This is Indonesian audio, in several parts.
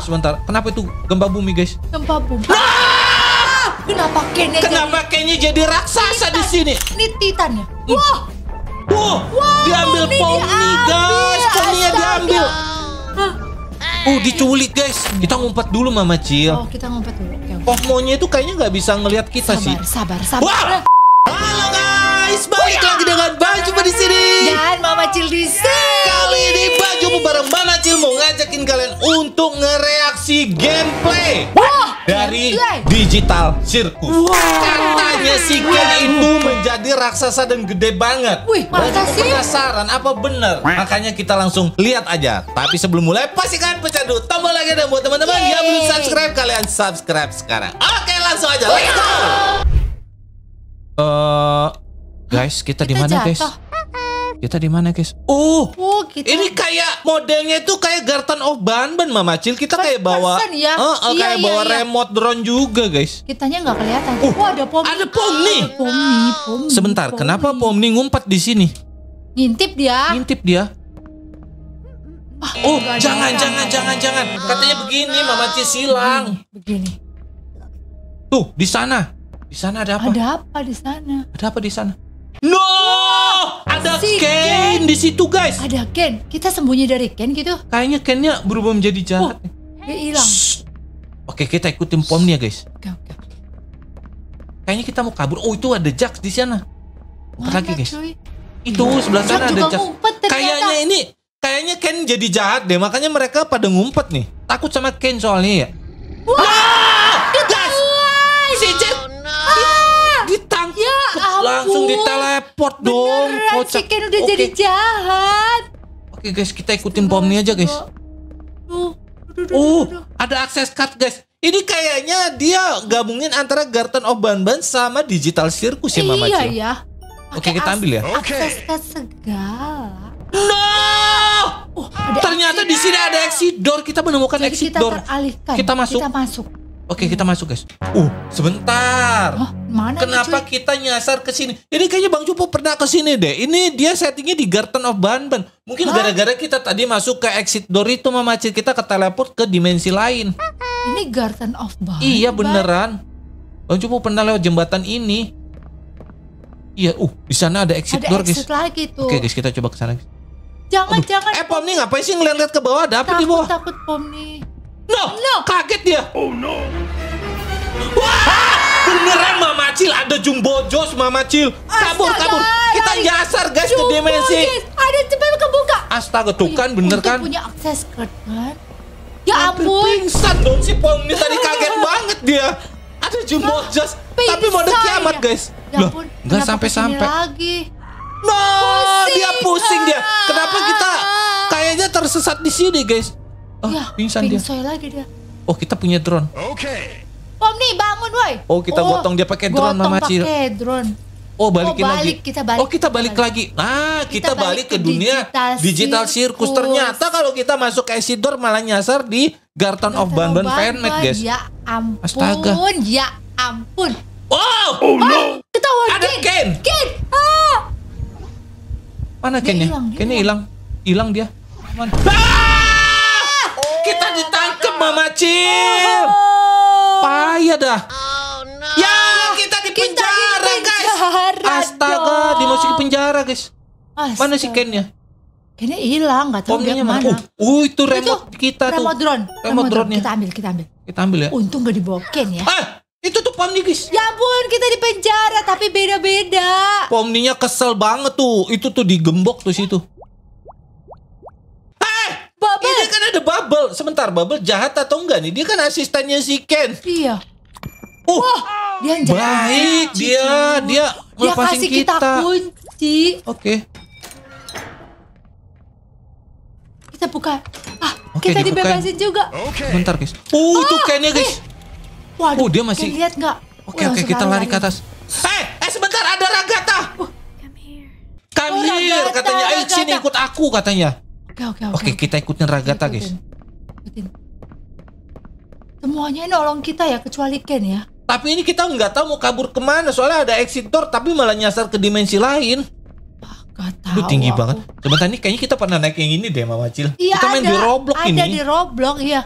sebentar, sebentar. Kenapa itu gempa bumi, guys? Gempa bumi. Ah! Kenapa kayaknya Kenapa jadi... jadi raksasa di sini? Ini Titan ya. Hmm. Wah. Wah, wow, diambil poni, guys. Poninya diambil. Hah? Oh, diculik, guys. Kita ngumpet dulu, Mama Cil. Oh, kita ngumpet dulu. Okay, okay. itu kayaknya nggak bisa ngelihat kita sabar, sih. Sabar, sabar, sabar. Wah! Halo, guys. Balik oh, ya. lagi dengan Bang Cuma di sini sama Cil di sini. Kali ini baju bareng mana Cil mau ngajakin kalian untuk ngereaksi gameplay. Wah, dari gameplay. digital sirkus. Wah. Katanya si Ken itu menjadi raksasa dan gede banget. Wih, makasih. sih? Penasaran apa benar? Makanya kita langsung lihat aja. Tapi sebelum mulai pastikan pecah dulu tombol lagi dan buat teman-teman yang belum subscribe kalian subscribe sekarang. Oke, langsung aja. Let's go. Eh, uh, guys, kita, kita di mana, guys? Kita ya di mana, guys? Oh, oh kita... Gitu. ini kayak modelnya tuh kayak Garden of Banban, Mama Cil. Kita kayak bawa, ya. uh, uh, iya, kayak iya, bawa iya. remote drone juga, guys. Kitanya nggak kelihatan. Oh, oh, ada pom. Ada pom nih. Ah, pom ah. Sebentar, kenapa pom nih ngumpet di sini? Ngintip dia. Ngintip dia. Ah, oh, oh, jangan, jangan, jangan, jangan. Katanya begini, Mama Cil silang. begini. Tuh, di sana. Di sana ada apa? Ada apa di sana? Ada apa di sana? No! ada si Ken, di situ guys. Ada Ken. Kita sembunyi dari Ken gitu. Kayaknya Kennya berubah menjadi jahat. Oh, dia hilang. Oke, kita ikutin pom ya guys. Oke, oke. Kayaknya kita mau kabur. Oh, itu ada Jax di sana. Mana lagi guys. Cuy? Itu ya. sebelah sana ada Jax. Kayaknya ini kayaknya Ken jadi jahat deh. Makanya mereka pada ngumpet nih. Takut sama Ken soalnya ya. Wah! Wow! Si Jack oh, no. Ah! ditangkap. Ya, langsung ditangkap jackpot Beneran, dong. pot Chicken udah okay. jadi jahat. Oke okay, guys, kita ikutin pomnya aja guys. Uh, ada akses card guys. Ini kayaknya dia gabungin antara Garden of Banban sama Digital Circus ya Mama Iya Cio. ya. Oke, okay, kita ambil ya. Oke. Akses card segala. No! Nah! Oh, Ternyata di sini ada exit door. Kita menemukan Jadi exit kita door. Teralihkan. Kita masuk. Kita masuk. Oke, kita masuk, guys. Uh, sebentar. Oh, mana Kenapa ini, kita nyasar ke sini? Ini kayaknya Bang Cupu pernah ke sini deh. Ini dia settingnya di Garden of Banban. Mungkin gara-gara kita tadi masuk ke exit door itu memacu kita ke teleport ke dimensi lain. Ini Garden of Banban. Iya, beneran. Bang Cupu pernah lewat jembatan ini. Iya, uh, di sana ada exit ada door, exit guys. lagi tuh. Oke, guys, kita coba ke sana. Jangan, Aduh. jangan. Eh, Pom nih ngapain sih ngeliat-liat ke bawah? Ada apa takut, di bawah? Takut Pom nih. No, no, kaget dia. Oh no. Wah, beneran Mama Cil ada jumbo jos Mama Cil. Kabur, kabur. Kita nyasar guys jumbo ke dimensi. Ada cepat kebuka. Astaga, tuh kan bener kan? punya akses ke kan? Ya ampun. Pingsan dong si Pong ini tadi kaget banget dia. Ada jumbo nah, jos, tapi mode ya? kiamat guys. Ya ampun, nggak sampai-sampai. Lagi. No, pusing. dia pusing dia. Kenapa kita ah. kayaknya tersesat di sini guys? Oh, ya, pingsan, pingsan dia. lagi dia. Oh, kita punya drone. Oke. Okay. Om nih bangun woi. Oh, kita oh, gotong dia pakai drone Mama Cil. Pakai drone. Oh, balikin oh, balik, lagi. Kita balik. Oh, kita balik, kita balik. lagi. Nah, kita, kita balik ke, ke dunia digital, digital circus. circus. Ternyata kalau kita masuk ke Isidor malah nyasar di Garden, Garden of Bandon Planet, guys. Ya ampun. Astaga. Ya ampun. Wow. Oh, no. Oh, kita Ada Ken. Ken. Ah. Mana Kennya? Kennya hilang. Hilang dia. Mana? Ah! ditangkep Mama Cil. Payah dah. Oh, no. Ya kita di penjara guys. Astaga dimasukin penjara guys. Astaga. Mana si Kennya? Kennya hilang, nggak tahu dia mana. Oh, oh itu remote itu, kita remote tuh. Drone. Remote, remote drone. Kita ambil, kita ambil. Kita ambil ya. Untung gak diboken ya. Eh, itu tuh Pomni guys. Ya ampun, kita di penjara tapi beda-beda. Pomninya kesel banget tuh. Itu tuh digembok tuh situ kan ada Bubble. Sebentar, Bubble jahat atau enggak nih? Dia kan asistennya si Ken. Iya. Uh, oh, dia jahat. Baik, ya. dia dia dia kasih kita, kita kunci. Oke. Okay. Kita buka. Ah, okay, kita dibukain. dibebasin juga. Okay. Bentar, guys. Uh, oh, itu ah, Kennya, guys. Eh. Waduh, oh, dia masih lihat nggak? Oke, okay, oke, okay, kita lari, lari ke atas. Eh, eh sebentar, ada Ragata. Uh. Come here, oh, Ragata, katanya. Ayo eh, sini ikut aku, katanya. Oke, oke, oke. Oke, kita ikutin Ragata, ikutin. guys. Ikutin. Semuanya nolong kita ya, kecuali Ken ya. Tapi ini kita nggak tahu mau kabur kemana, soalnya ada exit door tapi malah nyasar ke dimensi lain. Ah, gak tinggi aku. banget. Sebentar nih kayaknya kita pernah naik yang ini deh Mama Cil. Iya, kita main ada, di Roblox ada ini. Ada di Roblox iya.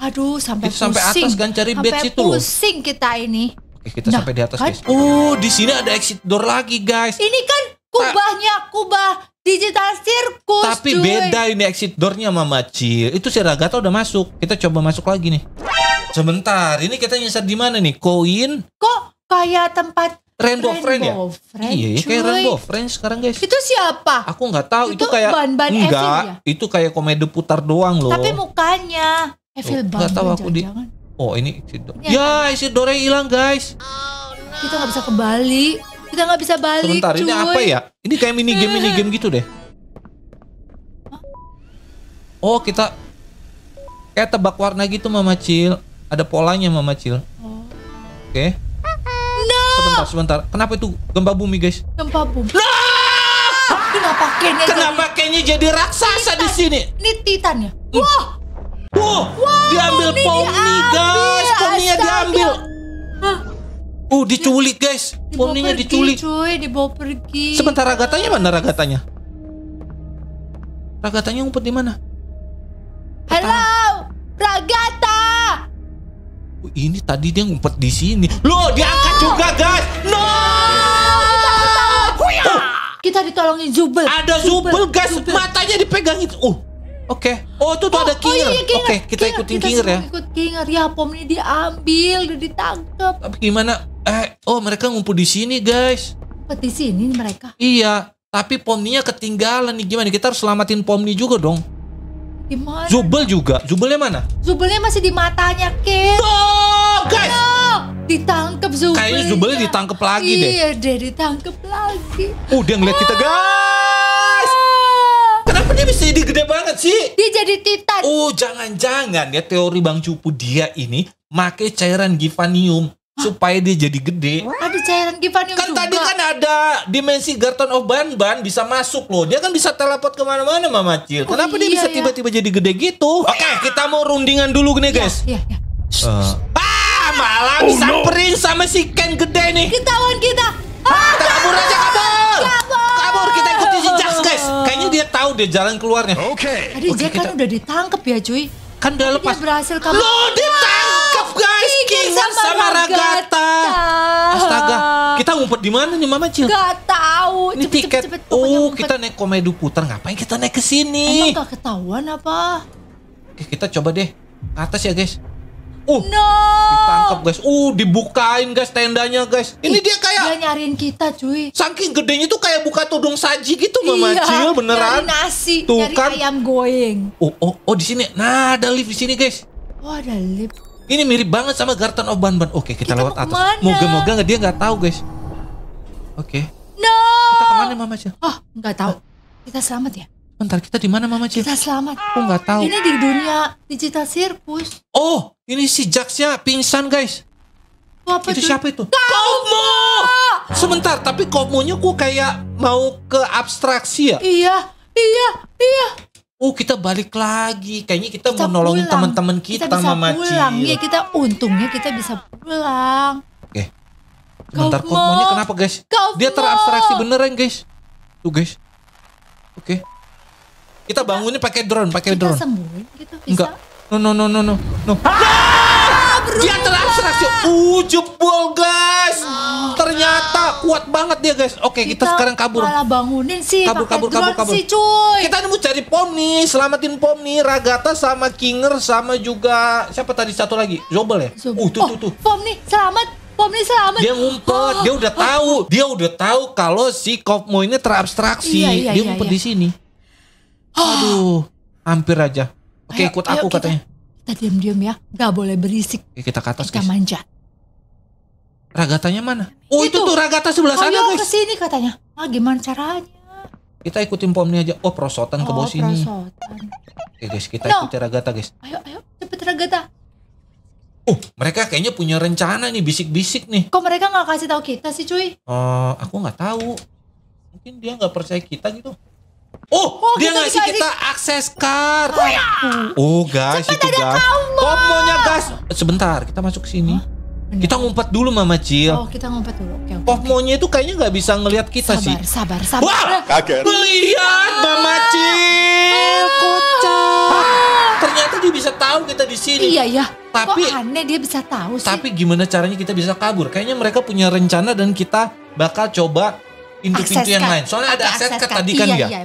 Aduh sampai kita pusing. Sampai atas kan cari bed situ loh. pusing kita ini. Oke, kita nah, sampai di atas kan? guys. Oh, di sini ada exit door lagi guys. Ini kan kubahnya, kubah Digital Circus Tapi cuy. beda ini exit door-nya sama Itu si Ragata udah masuk. Kita coba masuk lagi nih. Sebentar, ini kita nyasar di mana nih? Koin? Kok kayak tempat Rainbow, Rainbow Friend ya? Friend, iya, iya kayak Rainbow Friend sekarang guys. Itu siapa? Aku nggak tahu. Itu, itu kayak ban -ban enggak. ya? Itu kayak komedi putar doang loh. Tapi mukanya Evil banget. Gak tahu aku jangan di. Oh ini exit door. Iya, ya, ya door-nya hilang guys. Oh, no. Kita nggak bisa kembali. Kita nggak bisa balik. Sebentar, cuy. ini apa ya? Ini kayak mini game mini game gitu deh. Oh, kita kayak tebak warna gitu Mama Cil. Ada polanya Mama Cil. Oh. Oke. Okay. No. Sebentar, sebentar. Kenapa itu gempa bumi, guys? Gempa bumi. No! Kenapa kayaknya Kenapa jadi... jadi raksasa Titan. di sini? Ini Titan ya. Hmm. Wah. Wow. Wow, wow, diambil poni, guys. Oh diculik guys, poninya diculik. Cuy, dibawa pergi. Sementara ragatanya mana ragatanya? Ragatanya ngumpet di mana? Halo, ragata. Oh, ini tadi dia ngumpet di sini. Loh, diangkat no! juga guys. No. Kita ditolongin Zubel. Ada Zubel, guys, Zubel. matanya dipegangin. Oh, Oke. Okay. Oh, itu tuh oh, ada oh, Kinger. iya, iya, Oke, okay, kita Kinger. ikutin kita Kinger ya. Ikut Kinger. Ya, pomni diambil, udah ditangkap. Tapi gimana? Eh, oh mereka ngumpul di sini, guys. Di sini mereka. Iya, tapi pomnya ketinggalan nih. Gimana? Kita harus selamatin pomni juga dong. Gimana? Zubel juga. Zubelnya mana? Zubelnya masih di matanya, Ken. Oh, guys. Ayo, ditangkep Zubel. Kayaknya Zubelnya ya. ditangkep lagi iya, deh. Iya, deh ditangkep lagi. Udah dia ngeliat kita, guys. Kenapa dia bisa jadi gede banget sih? Dia jadi titan. Oh, jangan-jangan ya teori Bang Cupu dia ini make cairan givanium Hah? supaya dia jadi gede. Ada cairan givanium kan juga. tadi kan ada dimensi Garton of ban-ban bisa masuk loh. Dia kan bisa teleport kemana-mana Mama Cil. Oh, Kenapa iya, dia bisa iya. tiba-tiba iya. jadi gede gitu? Oke, okay, kita mau rundingan dulu nih iya, guys. Iya, iya. iya. Uh. Ah, malah oh, disamperin no. sama si Ken gede nih. kita tahu dia jalan keluarnya. Oke. Okay. Tadi okay, dia kan udah ditangkap ya cuy. Kan udah lepas. Dia berhasil kamu. Lo ditangkap guys. King sama, sama Ragata. Astaga. Kita ngumpet di mana nih Mama Cil? Gak tahu. Ini cepet, tiket. Cepet, cepet, oh ngumpet. kita naik komedu putar. Ngapain kita naik ke sini? Emang gak ketahuan apa? Oke, kita coba deh. Atas ya guys. Uh, no. ditangkap guys. Uh, dibukain guys tendanya guys. Ini Ih, dia kayak dia nyariin kita cuy. Saking gedenya tuh kayak buka tudung saji gitu Mama iya, Cil beneran. Nyari nasi, tuh nyari kan. ayam goyeng. Oh, oh, oh di sini. Nah, ada lift di sini guys. Oh, ada lift. Ini mirip banget sama garten of Banban. Oke, kita, kita lewat atas. Moga-moga dia nggak tahu guys. Oke. No. Kita kemana Mama Cil? Oh, nggak tahu. Kita selamat ya. Bentar, kita di mana Mama Cil? Kita selamat. Aku nggak tahu. Ini di dunia digital sirkus. Oh, ini si Jaxnya pingsan guys. Apa itu, itu siapa itu? Kamu! Sebentar, tapi komunya kok kayak mau ke abstraksi ya? Iya, iya, iya. Oh kita balik lagi, kayaknya kita, kita mau nolongin teman-teman kita, kita bisa Mama pulang. Cil. Iya kita untungnya kita bisa pulang. Oke, sebentar komunya kenapa guys? Dia terabstraksi beneran guys. Tuh guys, oke. Kita bangunnya pakai drone, pakai drone. Kita sembuhin gitu bisa. Enggak No no no no no. No. Ah! Dia no! cuy. ujub bol guys. Ternyata kuat banget dia guys. Oke, kita, kita sekarang kabur. Malah bangunin sih kabur kabur kabur kabur. Sih, cuy. Kita nemu cari pom nih, selamatin pom nih Ragata sama Kinger sama juga siapa tadi satu lagi? Zobel ya? Zobel. Uh, tuh oh, tuh tuh. Pom nih, selamat. Pomni selamat. Dia ngumpet, dia udah oh, oh. tahu, dia udah tahu kalau si Kopmo ini terabstraksi. Iya, iya, dia iya, ngumpet iya. di sini. Ah. Aduh, hampir aja. Oke, okay, ikut aku kita, katanya. Kita diam-diam ya, nggak boleh berisik. Oke, kita ke atas, Kita guys. manjat. Ragatanya mana? Oh, itu, itu tuh ragata sebelah sana, guys. ke sini katanya. Ah, gimana caranya? Kita ikutin pomnya aja. Oh, prosotan oh, ke bawah oh, prosotan. sini. Oke, guys, kita no. ikuti ragata, guys. Ayo, ayo, cepet ragata. Oh, mereka kayaknya punya rencana nih, bisik-bisik nih. Kok mereka nggak kasih tahu kita sih, cuy? Uh, aku nggak tahu. Mungkin dia nggak percaya kita gitu. Oh, oh dia gitu, ngasih dikasih. kita akses card. Oh, ya. oh guys, Cepet itu guys. guys. Sebentar, kita masuk sini. Huh? Kita ngumpet dulu Mama Cil. Oh, kita ngumpet dulu. Oke, okay, okay, itu kayaknya nggak bisa ngelihat kita sabar, sih. Sabar, sabar, sabar. Wah, kaget. Lihat Mama ah. Cil, kocak. Ah, ternyata dia bisa tahu kita di sini. Iya, iya. Tapi Kok aneh dia bisa tahu sih. Tapi gimana caranya kita bisa kabur? Kayaknya mereka punya rencana dan kita bakal coba pintu-pintu yang lain. Soalnya ada akses, tadi kan iya, ya? Iya.